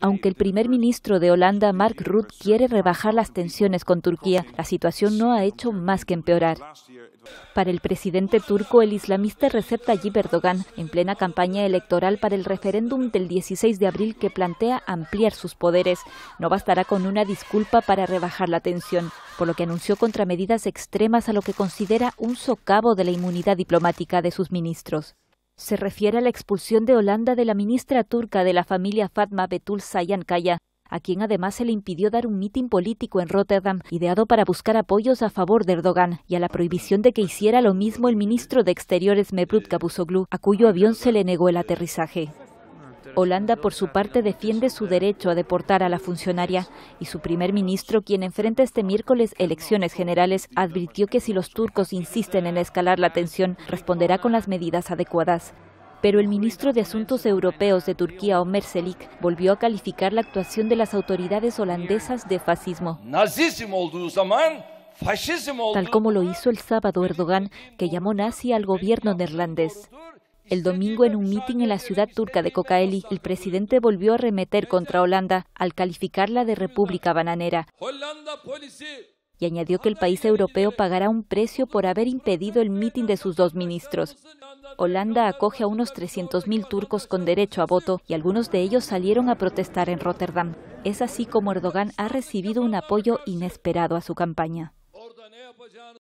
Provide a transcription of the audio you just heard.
Aunque el primer ministro de Holanda, Mark Rutte, quiere rebajar las tensiones con Turquía, la situación no ha hecho más que empeorar. Para el presidente turco, el islamista Recep Tayyip Erdogan, en plena campaña electoral para el referéndum del 16 de abril que plantea ampliar sus poderes, no bastará con una disculpa para rebajar la tensión, por lo que anunció contramedidas extremas a lo que considera un socavo de la inmunidad diplomática de sus ministros se refiere a la expulsión de Holanda de la ministra turca de la familia Fatma Betul Kaya, a quien además se le impidió dar un mitin político en Rotterdam, ideado para buscar apoyos a favor de Erdogan, y a la prohibición de que hiciera lo mismo el ministro de Exteriores Mevlut Cavusoglu, a cuyo avión se le negó el aterrizaje. Holanda, por su parte, defiende su derecho a deportar a la funcionaria y su primer ministro, quien enfrenta este miércoles elecciones generales, advirtió que si los turcos insisten en escalar la tensión, responderá con las medidas adecuadas. Pero el ministro de Asuntos Europeos de Turquía, Omer Selik, volvió a calificar la actuación de las autoridades holandesas de fascismo. Tal como lo hizo el sábado Erdogan, que llamó nazi al gobierno neerlandés. El domingo, en un mitin en la ciudad turca de Kocaeli, el presidente volvió a remeter contra Holanda al calificarla de república bananera y añadió que el país europeo pagará un precio por haber impedido el mitin de sus dos ministros. Holanda acoge a unos 300.000 turcos con derecho a voto y algunos de ellos salieron a protestar en Rotterdam. Es así como Erdogan ha recibido un apoyo inesperado a su campaña.